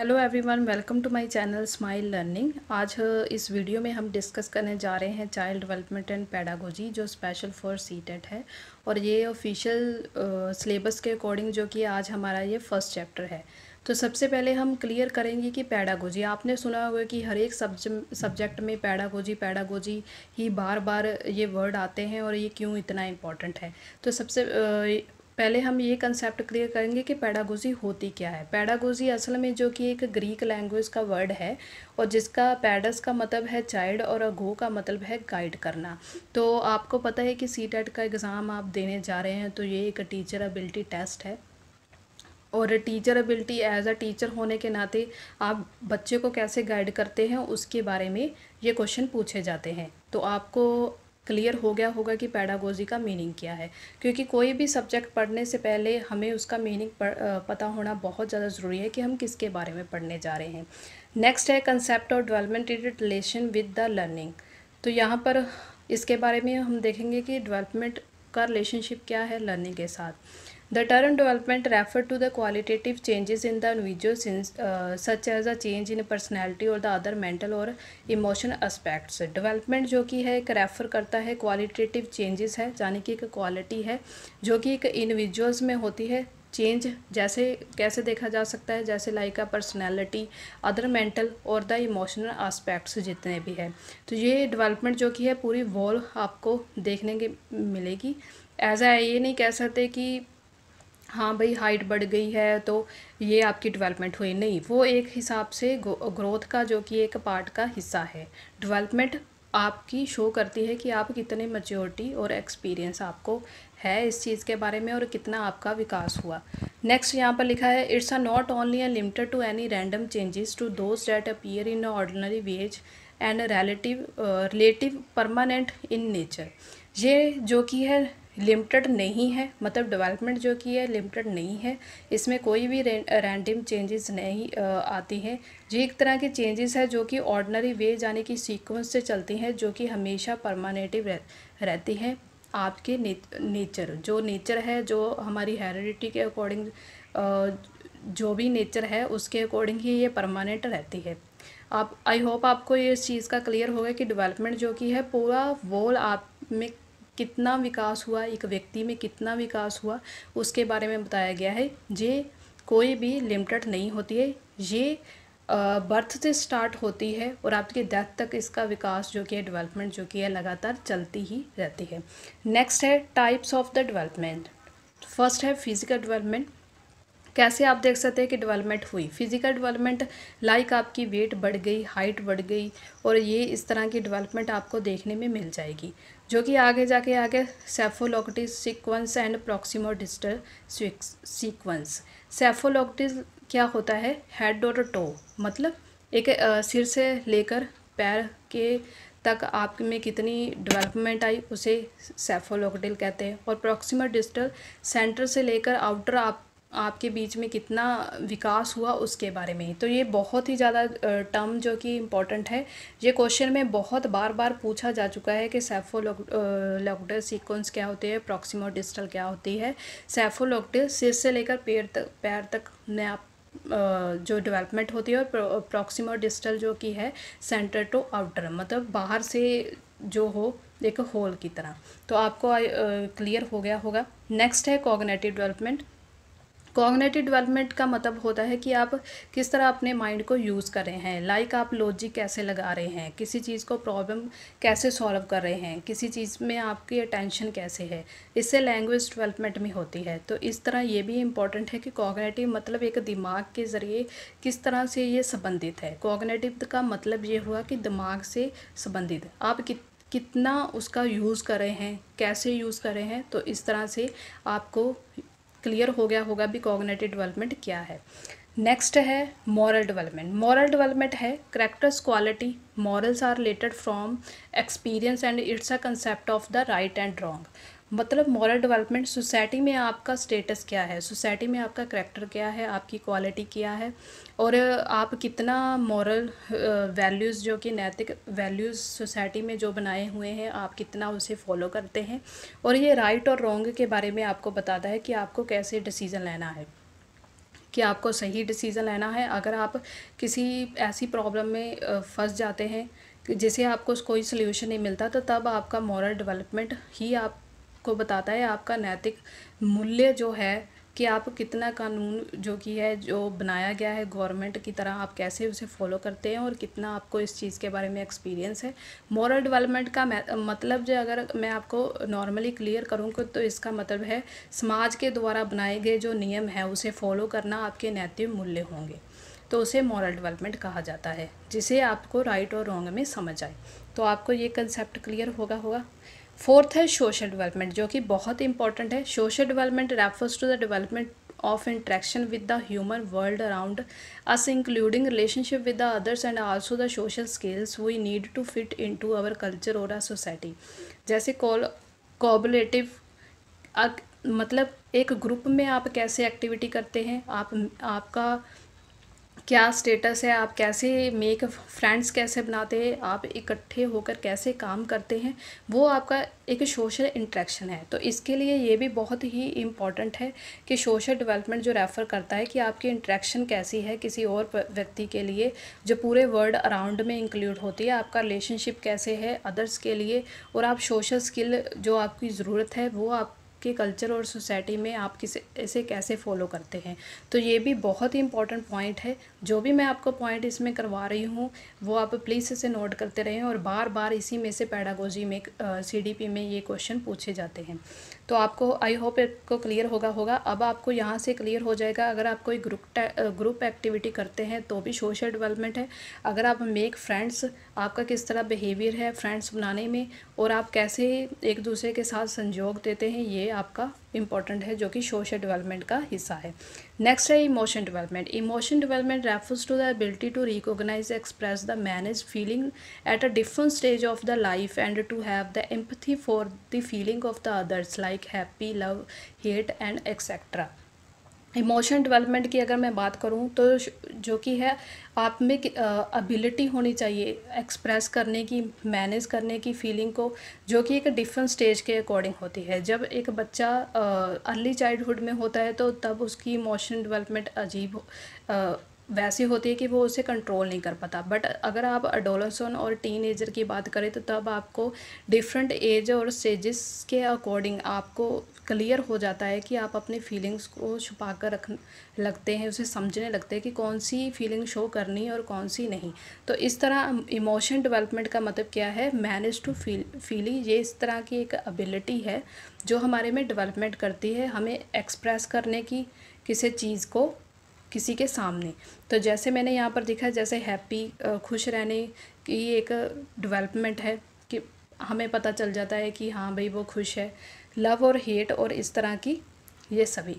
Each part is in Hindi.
Hello everyone welcome to my channel smile learning आज uh, इस वीडियो में हम डिस्कस करने जा रहे हैं चाइल्ड डेवलपमेंट एंड पैडागोजी जो स्पेशल फॉर सीटेट है और ये ऑफिशियल सिलेबस uh, के अकॉर्डिंग जो कि आज हमारा ये फर्स्ट चैप्टर है तो सबसे पहले हम क्लियर करेंगे कि पैडागोजी आपने सुना होगा कि हर एक सब्ज सब्जेक्ट में पैडागोजी पैडागोजी ही बार बार ये वर्ड आते हैं और ये क्यों इतना इम्पॉर्टेंट है तो सबसे uh, पहले हम ये कंसेप्ट क्लियर करेंगे कि पैडागोजी होती क्या है पैडागोजी असल में जो कि एक ग्रीक लैंग्वेज का वर्ड है और जिसका पैडस का मतलब है चाइल्ड और अगो का मतलब है गाइड करना तो आपको पता है कि सी e का एग्ज़ाम आप देने जा रहे हैं तो ये एक टीचर अबिलिटी टेस्ट है और teacher ability as a teacher होने के नाते आप बच्चे को कैसे गाइड करते हैं उसके बारे में ये क्वेश्चन पूछे जाते हैं तो आपको क्लियर हो गया होगा कि पैडागोजी का मीनिंग क्या है क्योंकि कोई भी सब्जेक्ट पढ़ने से पहले हमें उसका मीनिंग पता होना बहुत ज़्यादा ज़रूरी है कि हम किसके बारे में पढ़ने जा रहे हैं नेक्स्ट है कंसेप्ट और development in relation with the learning तो यहाँ पर इसके बारे में हम देखेंगे कि डेवलपमेंट का रिलेशनशिप क्या है लर्निंग के साथ The term development refer to the qualitative changes in the individual since, uh, such as a change in personality or the other mental or emotion aspects. Development जो कि है एक refer करता है qualitative changes है यानी कि एक quality है जो कि एक individuals में होती है चेंज जैसे कैसे देखा जा सकता है जैसे like a personality other mental और द इमोशनल आस्पेक्ट्स जितने भी है तो ये डेवलपमेंट जो कि है पूरी वॉल आपको देखने के मिलेगी एज आ ये नहीं कह सकते कि हाँ भाई हाइट बढ़ गई है तो ये आपकी डेवलपमेंट हुई नहीं वो एक हिसाब से ग्रोथ का जो कि एक पार्ट का हिस्सा है डेवलपमेंट आपकी शो करती है कि आप कितने मच्योरिटी और एक्सपीरियंस आपको है इस चीज़ के बारे में और कितना आपका विकास हुआ नेक्स्ट यहाँ पर लिखा है it's are not only and limited to any random changes to those that appear in ordinary ways and relative relative permanent in nature ये जो कि है लिमिटेड नहीं है मतलब डेवलपमेंट जो की है लिमिटेड नहीं है इसमें कोई भी रैंडम चेंजेस नहीं आती हैं ये एक तरह के चेंजेस है जो कि ऑर्डनरी वे जाने की सीक्वेंस से चलती हैं जो कि हमेशा परमानेटिव रह, रहती हैं आपके ने, नेचर जो नेचर है जो हमारी हेरिडिटी के अकॉर्डिंग जो भी नेचर है उसके अकॉर्डिंग ही ये परमानेंट रहती है आप आई होप आपको ये चीज़ का क्लियर होगा कि डेवलपमेंट जो की है पूरा वॉल आप में कितना विकास हुआ एक व्यक्ति में कितना विकास हुआ उसके बारे में बताया गया है ये कोई भी लिमिटेड नहीं होती है ये बर्थ से स्टार्ट होती है और आपकी डेथ तक इसका विकास जो कि है डेवलपमेंट जो कि है लगातार चलती ही रहती है नेक्स्ट है types of the development first है फिज़िकल डेवलपमेंट कैसे आप देख सकते हैं कि डेवलपमेंट हुई फिज़िकल डेवलपमेंट लाइक आपकी वेट बढ़ गई हाइट बढ़ गई और ये इस तरह की डेवलपमेंट आपको देखने में मिल जाएगी जो कि आगे जाके आगे cephalocaudal sequence and proximodistal sequence cephalocaudal क्या होता है हेड और टो मतलब एक सिर से लेकर पैर के तक आप में कितनी डेवलपमेंट आई उसे सेफोलोकटिल कहते हैं और प्रॉक्सिमल डिस्टल सेंटर से लेकर आउटर आप आपके बीच में कितना विकास हुआ उसके बारे में तो ये बहुत ही ज़्यादा टर्म जो कि इम्पॉर्टेंट है ये क्वेश्चन में बहुत बार बार पूछा जा चुका है कि सैफोलॉक्टर सीक्वेंस क्या होते हैं प्रॉक्सिमो डिस्टल क्या होती है सैफोलॉक्टर सिर से लेकर पैर तक पैर तक आप जो डेवलपमेंट होती है और प्रॉक्सिमो डिस्टल जो कि है सेंटर टू आउटर मतलब बाहर से जो हो एक होल की तरह तो आपको क्लियर हो गया होगा नेक्स्ट है कॉग्नेटिव डेवलपमेंट कॉग्नेटिव डेवलपमेंट का मतलब होता है कि आप किस तरह अपने माइंड को यूज़ कर रहे हैं लाइक like आप लॉजिक कैसे लगा रहे हैं किसी चीज़ को प्रॉब्लम कैसे सॉल्व कर रहे हैं किसी चीज़ में आपकी अटेंशन कैसे है इससे लैंग्वेज डेवलपमेंट में होती है तो इस तरह ये भी इम्पॉर्टेंट है कि कॉग्नेटिव मतलब एक दिमाग के ज़रिए किस तरह से ये संबंधित है कॉग्नेटिव का मतलब ये हुआ कि दिमाग से संबंधित आप कित कितना उसका यूज़ कर रहे हैं कैसे यूज़ कर रहे हैं तो इस तरह से आपको क्लियर हो गया होगा भी कॉग्नेटिव डेवलपमेंट क्या है नेक्स्ट है मॉरल डेवलपमेंट मॉरल डेवलपमेंट है characters quality morals are related from experience and it's a concept of the right and wrong मतलब मॉरल डेवलपमेंट सोसाइटी में आपका स्टेटस क्या है सोसाइटी में आपका करेक्टर क्या है आपकी क्वालिटी क्या है और आप कितना मॉरल वैल्यूज़ जो कि नैतिक वैल्यूज़ सोसाइटी में जो बनाए हुए हैं आप कितना उसे फॉलो करते हैं और ये राइट और रॉन्ग के बारे में आपको बताता है कि आपको कैसे डिसीज़न लेना है कि आपको सही डिसीज़न लेना है अगर आप किसी ऐसी प्रॉब्लम में फंस जाते हैं जैसे आपको कोई सोल्यूशन नहीं मिलता तो तब आपका मॉरल डेवलपमेंट ही आप को बताता है आपका नैतिक मूल्य जो है कि आप कितना कानून जो कि है जो बनाया गया है गवर्नमेंट की तरह आप कैसे उसे फॉलो करते हैं और कितना आपको इस चीज़ के बारे में एक्सपीरियंस है मॉरल डेवलपमेंट का मतलब जो अगर मैं आपको नॉर्मली क्लियर करूँ तो इसका मतलब है समाज के द्वारा बनाए गए जो नियम है उसे फॉलो करना आपके नैतिक मूल्य होंगे तो उसे मॉरल डेवलपमेंट कहा जाता है जिसे आपको राइट और रॉन्ग में समझ आए तो आपको ये कंसेप्ट क्लियर होगा होगा फोर्थ है सोशल डेवलपमेंट जो कि बहुत ही इंपॉर्टेंट है social development refers to the development of interaction with the human world around us including relationship with the others and also the social skills we need to fit in to our culture और आर सोसाइटी जैसे कॉल कोबलेटिव मतलब एक ग्रुप में आप कैसे एक्टिविटी करते हैं आप आपका क्या स्टेटस है आप कैसे मेक फ्रेंड्स कैसे बनाते हैं आप इकट्ठे होकर कैसे काम करते हैं वो आपका एक सोशल इंट्रैक्शन है तो इसके लिए ये भी बहुत ही इम्पॉर्टेंट है कि सोशल डेवलपमेंट जो रेफ़र करता है कि आपकी इंट्रैक्शन कैसी है किसी और व्यक्ति के लिए जो पूरे वर्ल्ड अराउंड में इंक्लूड होती है आपका रिलेशनशिप कैसे है अदर्स के लिए और आप सोशल स्किल जो आपकी ज़रूरत है वो आप आपके कल्चर और सोसाइटी में आप किसे इसे कैसे फॉलो करते हैं तो ये भी बहुत ही इंपॉर्टेंट पॉइंट है जो भी मैं आपको पॉइंट इसमें करवा रही हूँ वो आप प्लीज़ इसे नोट करते रहें और बार बार इसी में से पैडागोजी में सी में ये क्वेश्चन पूछे जाते हैं तो आपको आई होप आपको क्लियर होगा होगा अब आपको यहाँ से क्लियर हो जाएगा अगर आप कोई ग्रुप ग्रुप एक्टिविटी करते हैं तो भी सोशल डेवलपमेंट है अगर आप मेक फ्रेंड्स आपका किस तरह बिहेवियर है फ्रेंड्स बनाने में और आप कैसे एक दूसरे के साथ संजोग देते हैं ये आपका इंपॉर्टेंट है जो कि सोशल डेवलपमेंट का हिस्सा है नेक्स्ट है emotion development emotion development refers to the ability to recognise express the manage feeling at a different stage of the life and to have the empathy for the feeling of the others like happy love hate and etcetera emotion development की अगर मैं बात करूं तो जो कि है आप में एबिलिटी होनी चाहिए एक्सप्रेस करने की मैनेज करने की फीलिंग को जो कि एक डिफरेंट स्टेज के अकॉर्डिंग होती है जब एक बच्चा अर्ली चाइल्डहुड में होता है तो तब उसकी इमोशन डेवलपमेंट अजीब वैसी होती है कि वो उसे कंट्रोल नहीं कर पाता बट अगर आप अडोलसन और टीन एजर की बात करें तो तब आपको डिफरेंट एज और स्टेजेस के अकॉर्डिंग आपको क्लियर हो जाता है कि आप अपने फीलिंग्स को छुपा कर रख लगते हैं उसे समझने लगते हैं कि कौन सी फीलिंग शो करनी है और कौन सी नहीं तो इस तरह इमोशन डेवलपमेंट का मतलब क्या है मैनेज टू फील फीली ये इस तरह की एक एबिलिटी है जो हमारे में डेवलपमेंट करती है हमें एक्सप्रेस करने की किसी चीज़ को किसी के सामने तो जैसे मैंने यहाँ पर देखा जैसे हैप्पी खुश रहने की एक डिवेलपमेंट है कि हमें पता चल जाता है कि हाँ भाई वो खुश है लव और हेट और इस तरह की ये सभी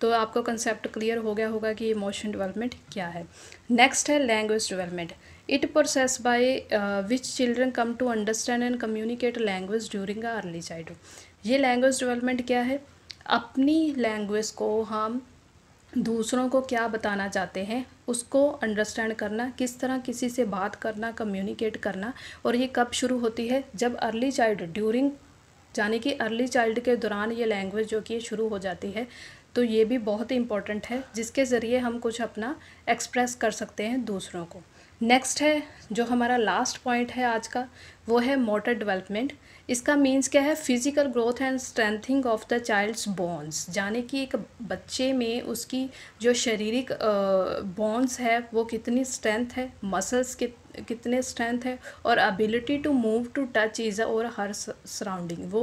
तो आपको कंसेप्ट क्लियर हो गया होगा कि इमोशन डेवलपमेंट क्या है नेक्स्ट है language development it process by which children come to understand and communicate language during early child ये लैंग्वेज डेवलपमेंट क्या है अपनी लैंग्वेज को हम दूसरों को क्या बताना चाहते हैं उसको अंडरस्टैंड करना किस तरह किसी से बात करना कम्युनिकेट करना और ये कब शुरू होती है जब अर्ली चाइल्ड ड्यूरिंग यानी कि अर्ली चाइल्ड के दौरान ये लैंग्वेज जो कि शुरू हो जाती है तो ये भी बहुत इम्पॉर्टेंट है जिसके ज़रिए हम कुछ अपना एक्सप्रेस कर सकते हैं दूसरों को नेक्स्ट है जो हमारा लास्ट पॉइंट है आज का वो है मोटर डेवलपमेंट इसका मीन्स क्या है physical growth and strengthening of the child's bones यानी कि एक बच्चे में उसकी जो शारीरिक बॉन्स है वो कितनी स्ट्रेंथ है मसल्स कित कितने स्ट्रेंथ है और ability to move to touch is और हर सराउंडिंग वो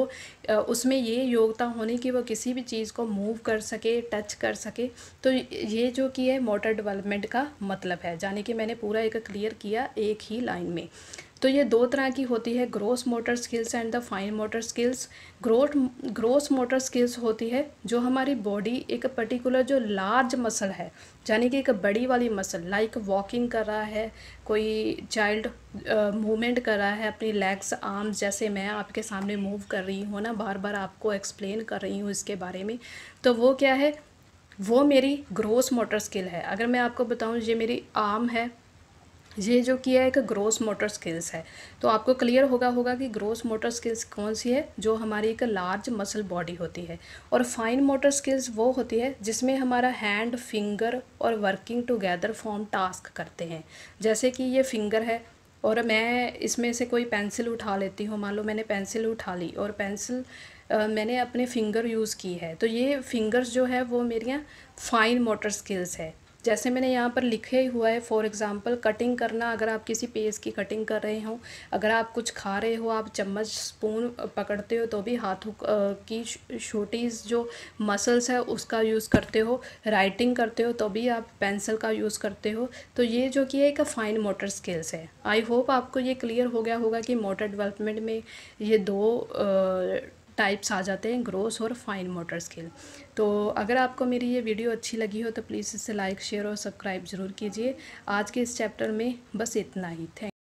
उसमें ये योग्यता होने की वो किसी भी चीज़ को मूव कर सके टच कर सके तो ये जो कि है मोटर डेवलपमेंट का मतलब है यानी कि मैंने पूरा एक क्लियर किया एक ही लाइन में तो ये दो तरह की होती है gross motor skills and the fine motor skills growth gross motor skills होती है जो हमारी बॉडी एक पर्टिकुलर जो लार्ज मसल है यानी कि एक बड़ी वाली मसल लाइक वॉकिंग कर रहा है कोई चाइल्ड मूवमेंट कर रहा है अपनी लेग्स आर्म्स जैसे मैं आपके सामने मूव कर रही हूँ ना बार बार आपको एक्सप्लेन कर रही हूँ इसके बारे में तो वो क्या है वो मेरी ग्रोस मोटर स्किल है अगर मैं आपको बताऊँ ये मेरी आर्म है ये जो किया है एक ग्रोस मोटर स्किल्स है तो आपको क्लियर होगा होगा कि ग्रोस मोटर स्किल्स कौन सी है जो हमारी एक लार्ज मसल बॉडी होती है और फाइन मोटर स्किल्स वो होती है जिसमें हमारा हैंड फिंगर और वर्किंग टुगेदर फॉर्म टास्क करते हैं जैसे कि ये फिंगर है और मैं इसमें से कोई पेंसिल उठा लेती हूँ मान लो मैंने पेंसिल उठा ली और पेंसिल Uh, मैंने अपने फिंगर यूज़ की है तो ये फिंगर्स जो है वो मेरियाँ फ़ाइन मोटर स्किल्स है जैसे मैंने यहाँ पर लिखे हुआ है फॉर एग्ज़ाम्पल कटिंग करना अगर आप किसी पेज की कटिंग कर रहे हो अगर आप कुछ खा रहे हो आप चम्मच स्पून पकड़ते हो तो भी हाथों की छोटी जो मसल्स है उसका यूज़ करते हो राइटिंग करते हो तो भी आप पेंसिल का यूज़ करते हो तो ये जो कि एक फ़ाइन मोटर स्किल्स है आई होप आपको ये क्लियर हो गया होगा कि मोटर डेवलपमेंट में ये दो आ, टाइप्स आ जाते हैं ग्रोस और फाइन मोटर स्किल तो अगर आपको मेरी ये वीडियो अच्छी लगी हो तो प्लीज़ इसे लाइक शेयर और सब्सक्राइब ज़रूर कीजिए आज के इस चैप्टर में बस इतना ही थैंक